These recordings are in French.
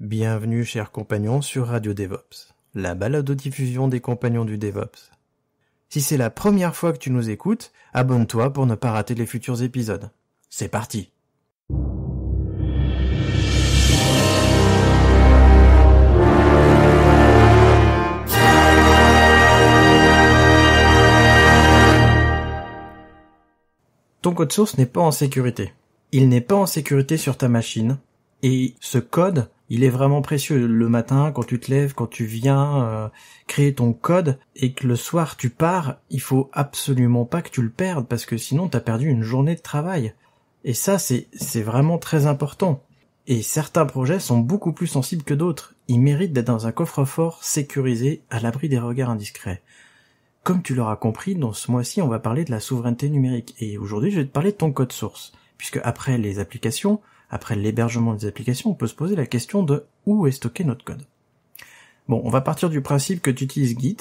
Bienvenue chers compagnons sur Radio DevOps, la balade de diffusion des compagnons du DevOps. Si c'est la première fois que tu nous écoutes, abonne-toi pour ne pas rater les futurs épisodes. C'est parti Ton code source n'est pas en sécurité. Il n'est pas en sécurité sur ta machine, et ce code il est vraiment précieux le matin quand tu te lèves, quand tu viens euh, créer ton code et que le soir tu pars, il faut absolument pas que tu le perdes parce que sinon t'as perdu une journée de travail. Et ça c'est c'est vraiment très important. Et certains projets sont beaucoup plus sensibles que d'autres. Ils méritent d'être dans un coffre-fort sécurisé à l'abri des regards indiscrets. Comme tu l'auras compris, dans ce mois-ci, on va parler de la souveraineté numérique. Et aujourd'hui, je vais te parler de ton code source puisque après les applications, après l'hébergement des applications, on peut se poser la question de où est stocké notre code. Bon, on va partir du principe que tu utilises Git,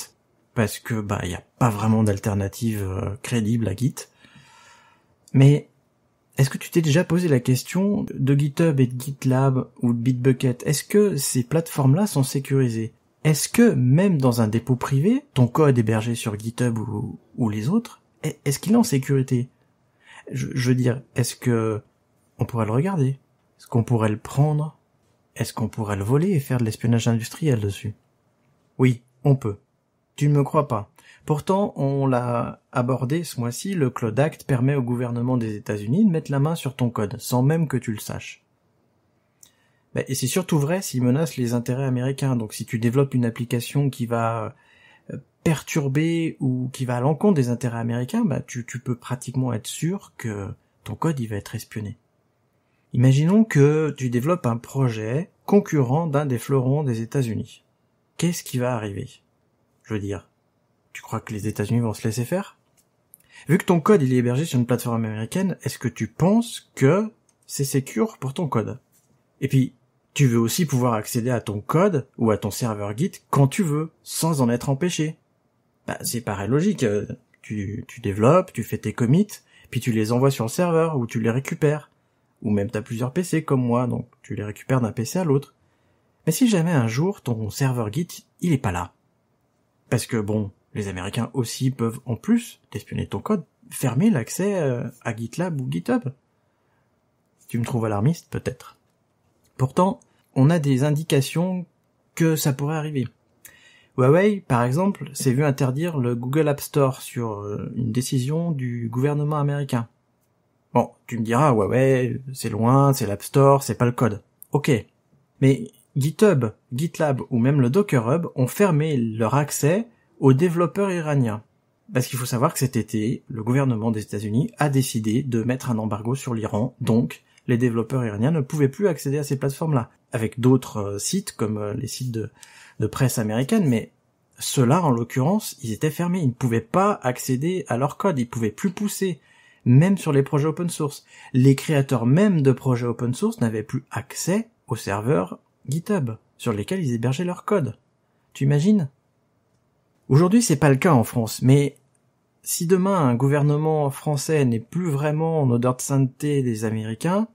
parce que bah il n'y a pas vraiment d'alternative euh, crédible à Git. Mais est-ce que tu t'es déjà posé la question de GitHub et de GitLab ou de Bitbucket Est-ce que ces plateformes-là sont sécurisées Est-ce que même dans un dépôt privé, ton code hébergé sur GitHub ou, ou les autres, est-ce qu'il est en sécurité je, veux dire, est-ce que on pourrait le regarder Est-ce qu'on pourrait le prendre Est-ce qu'on pourrait le voler et faire de l'espionnage industriel dessus Oui, on peut. Tu ne me crois pas. Pourtant, on l'a abordé ce mois-ci, le Cloud Act permet au gouvernement des États-Unis de mettre la main sur ton code, sans même que tu le saches. Bah, et c'est surtout vrai s'il menace les intérêts américains. Donc si tu développes une application qui va perturbé ou qui va à l'encontre des intérêts américains, bah, tu, peux pratiquement être sûr que ton code il va être espionné. Imaginons que tu développes un projet concurrent d'un des fleurons des États-Unis. Qu'est-ce qui va arriver Je veux dire, tu crois que les États-Unis vont se laisser faire Vu que ton code il est hébergé sur une plateforme américaine, est-ce que tu penses que c'est sécure pour ton code Et puis, tu veux aussi pouvoir accéder à ton code ou à ton serveur Git quand tu veux, sans en être empêché bah, c'est pareil logique. Euh, tu, tu développes, tu fais tes commits, puis tu les envoies sur le serveur ou tu les récupères. Ou même t'as plusieurs PC comme moi, donc tu les récupères d'un PC à l'autre. Mais si jamais un jour ton serveur Git, il est pas là. Parce que bon, les Américains aussi peuvent, en plus d'espionner ton code, fermer l'accès euh, à GitLab ou GitHub. Tu me trouves alarmiste, peut-être. Pourtant, on a des indications que ça pourrait arriver. Huawei, par exemple, s'est vu interdire le Google App Store sur euh, une décision du gouvernement américain. Bon, tu me diras, Huawei, c'est loin, c'est l'App Store, c'est pas le code. Ok. Mais GitHub, GitLab ou même le Docker Hub ont fermé leur accès aux développeurs iraniens. Parce qu'il faut savoir que cet été, le gouvernement des États-Unis a décidé de mettre un embargo sur l'Iran, donc les développeurs iraniens ne pouvaient plus accéder à ces plateformes-là avec d'autres euh, sites comme euh, les sites de, presse américaine, mais ceux-là, en l'occurrence, ils étaient fermés. Ils ne pouvaient pas accéder à leur code. Ils ne pouvaient plus pousser, même sur les projets open source. Les créateurs même de projets open source n'avaient plus accès aux serveurs GitHub sur lesquels ils hébergeaient leur code. Tu imagines Aujourd'hui, c'est pas le cas en France, mais si demain un gouvernement français n'est plus vraiment en odeur de sainteté des Américains,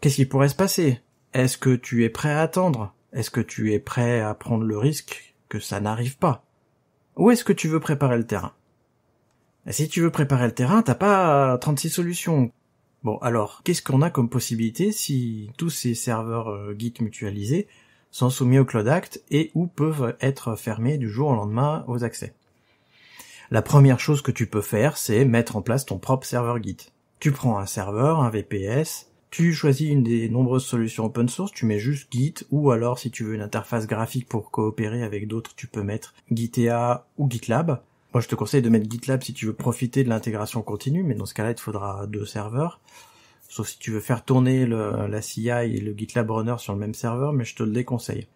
qu'est-ce qui pourrait se passer est-ce que tu es prêt à attendre Est-ce que tu es prêt à prendre le risque que ça n'arrive pas Ou est-ce que tu veux préparer le terrain Si tu veux préparer le terrain, t'as pas 36 euh, solutions. Bon, alors, qu'est-ce qu'on a comme possibilité si tous ces serveurs euh, Git mutualisés sont soumis au Cloud Act et ou peuvent être fermés du jour au lendemain aux accès La première chose que tu peux faire, c'est mettre en place ton propre serveur Git. Tu prends un serveur, un VPS, tu choisis une des nombreuses solutions open source, tu mets juste Git, ou alors si tu veux une interface graphique pour coopérer avec d'autres, tu peux mettre Gitea ou GitLab. Moi, je te conseille de mettre GitLab si tu veux profiter de l'intégration continue, mais dans ce cas-là, il te faudra deux serveurs. Sauf si tu veux faire tourner la CI et le GitLab Runner sur le même serveur, mais je te le déconseille.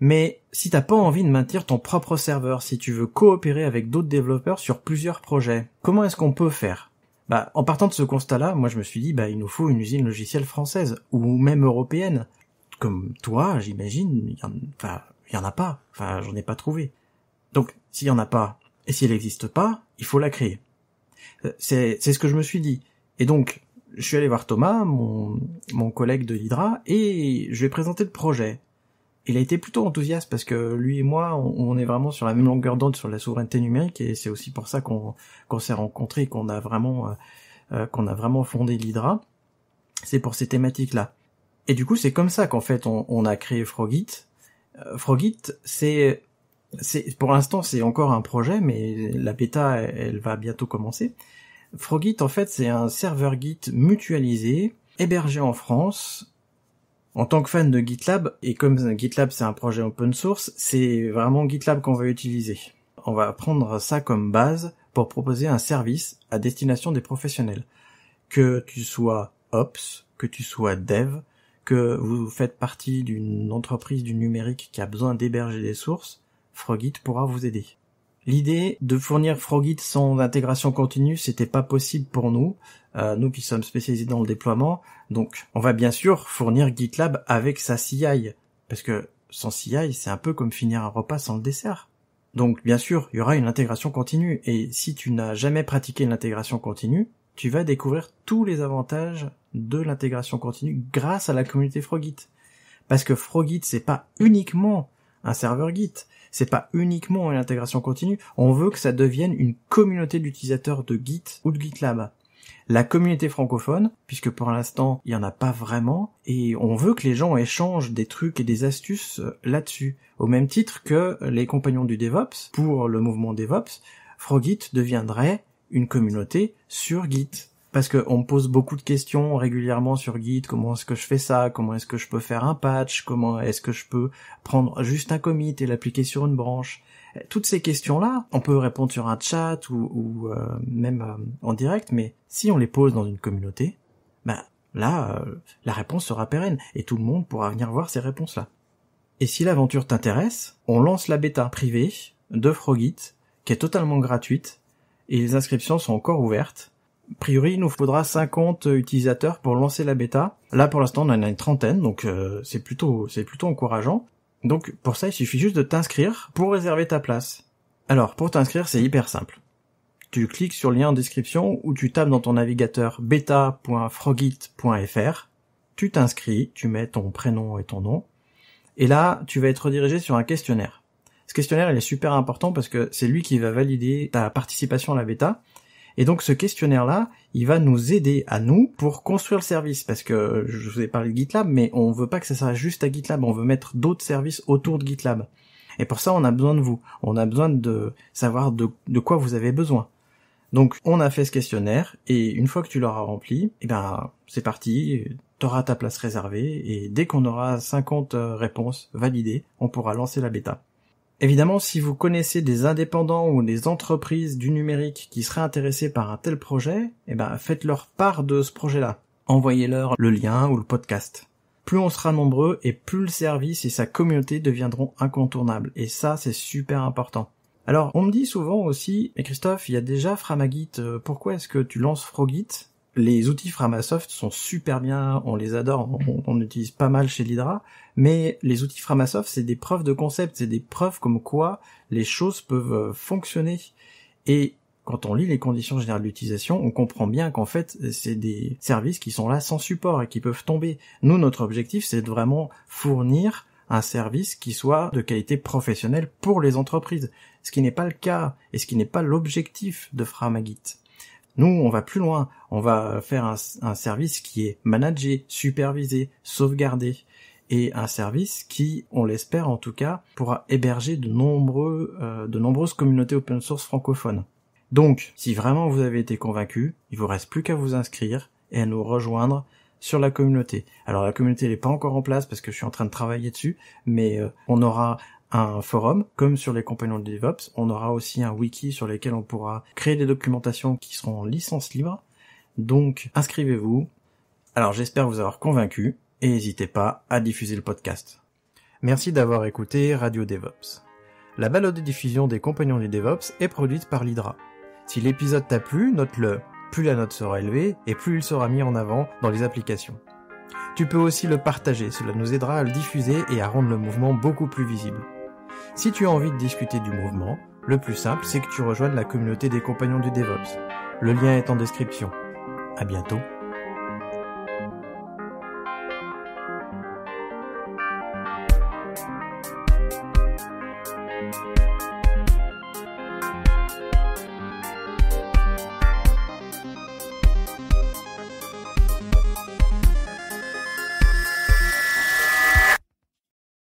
Mais si tu t'as pas envie de maintenir ton propre serveur, si tu veux coopérer avec d'autres développeurs sur plusieurs projets, comment est-ce qu'on peut faire bah, en partant de ce constat-là, moi je me suis dit, bah, il nous faut une usine logicielle française ou même européenne. Comme toi, j'imagine, il y, en... a pas. Enfin, j'en ai pas trouvé. Donc, s'il y en a pas, et si elle n'existe pas, il faut la créer. Euh, c'est, c'est ce que je me suis dit. Et donc, je suis allé voir Thomas, mon, mon collègue de l'Hydra, et je lui ai présenté le projet il a été plutôt enthousiaste parce que lui et moi, on, est vraiment sur la même longueur d'onde sur la souveraineté numérique et c'est aussi pour ça qu'on s'est rencontrés, qu'on a vraiment euh, euh, qu'on a vraiment fondé l'Hydra. C'est pour ces thématiques-là. Et du coup, c'est comme ça qu'en fait on, a créé Frogit. Euh, Frogit, c'est c'est pour l'instant c'est encore un projet, mais la bêta elle, elle va bientôt commencer. Frogit, en fait, c'est un serveur Git mutualisé hébergé en France en tant que fan de GitLab, et comme GitLab c'est un projet open source, c'est vraiment GitLab qu'on va utiliser. On va prendre ça comme base pour proposer un service à destination des professionnels. Que tu sois Ops, que tu sois Dev, que vous faites partie d'une entreprise du numérique qui a besoin d'héberger des sources, Frogit pourra vous aider. L'idée de fournir Frogit sans intégration continue, c'était pas possible pour nous, euh, nous qui sommes spécialisés dans le déploiement. Donc, on va bien sûr fournir GitLab avec sa CI, parce que sans CI, c'est un peu comme finir un repas sans le dessert. Donc, bien sûr, il y aura une intégration continue, et si tu n'as jamais pratiqué l'intégration continue, tu vas découvrir tous les avantages de l'intégration continue grâce à la communauté Frogit. Parce que Frogit, c'est pas uniquement un serveur Git. C'est pas uniquement une intégration continue. On veut que ça devienne une communauté d'utilisateurs de Git ou de GitLab. La communauté francophone, puisque pour l'instant il n'y en a pas vraiment, et on veut que les gens échangent des trucs et des astuces euh, là-dessus, au même titre que les compagnons du DevOps, pour le mouvement DevOps, Frogit deviendrait une communauté sur Git parce que on me pose beaucoup de questions régulièrement sur Git, comment est-ce que je fais ça, comment est-ce que je peux faire un patch, comment est-ce que je peux prendre juste un commit et l'appliquer sur une branche. Toutes ces questions-là, on peut répondre sur un chat ou, euh, même euh, en direct, mais si on les pose dans une communauté, ben là, euh, la réponse sera pérenne et tout le monde pourra venir voir ces réponses-là. Et si l'aventure t'intéresse, on lance la bêta privée de Frogit, qui est totalement gratuite, et les inscriptions sont encore ouvertes a priori, il nous faudra 50 utilisateurs pour lancer la bêta. Là, pour l'instant, on en a une trentaine, donc euh, c'est plutôt, c'est plutôt encourageant. Donc, pour ça, il suffit juste de t'inscrire pour réserver ta place. Alors, pour t'inscrire, c'est hyper simple. Tu cliques sur le lien en description ou tu tapes dans ton navigateur bêta.frogit.fr. Tu t'inscris, tu mets ton prénom et ton nom. Et là, tu vas être redirigé sur un questionnaire. Ce questionnaire, il est super important parce que c'est lui qui va valider ta participation à la bêta et donc ce questionnaire-là, il va nous aider à nous pour construire le service, parce que je vous ai parlé de GitLab, mais on ne veut pas que ça soit juste à GitLab, on veut mettre d'autres services autour de GitLab. Et pour ça, on a besoin de vous, on a besoin de savoir de, quoi vous avez besoin. Donc on a fait ce questionnaire, et une fois que tu l'auras rempli, eh ben c'est parti, Tu auras ta place réservée, et dès qu'on aura 50 euh, réponses validées, on pourra lancer la bêta. Évidemment, si vous connaissez des indépendants ou des entreprises du numérique qui seraient intéressés par un tel projet, eh ben, faites-leur part de ce projet-là. Envoyez-leur le lien ou le podcast. Plus on sera nombreux et plus le service et sa communauté deviendront incontournables. Et ça, c'est super important. Alors, on me dit souvent aussi, mais Christophe, il y a déjà Framagit, euh, pourquoi est-ce que tu lances Frogit les outils Framasoft sont super bien, on les adore, on, on utilise pas mal chez l'Hydra, mais les outils Framasoft, c'est des preuves de concept, c'est des preuves comme quoi les choses peuvent euh, fonctionner. Et quand on lit les conditions générales d'utilisation, on comprend bien qu'en fait, c'est des services qui sont là sans support et qui peuvent tomber. Nous, notre objectif, c'est de vraiment fournir un service qui soit de qualité professionnelle pour les entreprises, ce qui n'est pas le cas et ce qui n'est pas l'objectif de Framagit. Nous, on va plus loin. On va faire un, service qui est managé, supervisé, sauvegardé et un service qui, on l'espère en tout cas, pourra héberger de, euh, de nombreuses communautés open source francophones. Donc, si vraiment vous avez été convaincu, il vous reste plus qu'à vous inscrire et à nous rejoindre sur la communauté. Alors la communauté n'est pas encore en place parce que je suis en train de travailler dessus, mais euh, on aura un forum, comme sur les compagnons de DevOps. On aura aussi un wiki sur lequel on pourra créer des documentations qui seront en licence libre. Donc, inscrivez-vous. Alors, j'espère vous avoir convaincu et n'hésitez pas à diffuser le podcast. Merci d'avoir écouté Radio DevOps. La balade de diffusion des compagnons de DevOps est produite par l'Hydra. Si l'épisode t'a plu, note-le. Plus la note sera élevée et plus il sera mis en avant dans les applications. Tu peux aussi le partager, cela nous aidera à le diffuser et à rendre le mouvement beaucoup plus visible. Si tu as envie de discuter du mouvement, le plus simple, c'est que tu rejoignes la communauté des compagnons du DevOps. Le lien est en description. À bientôt.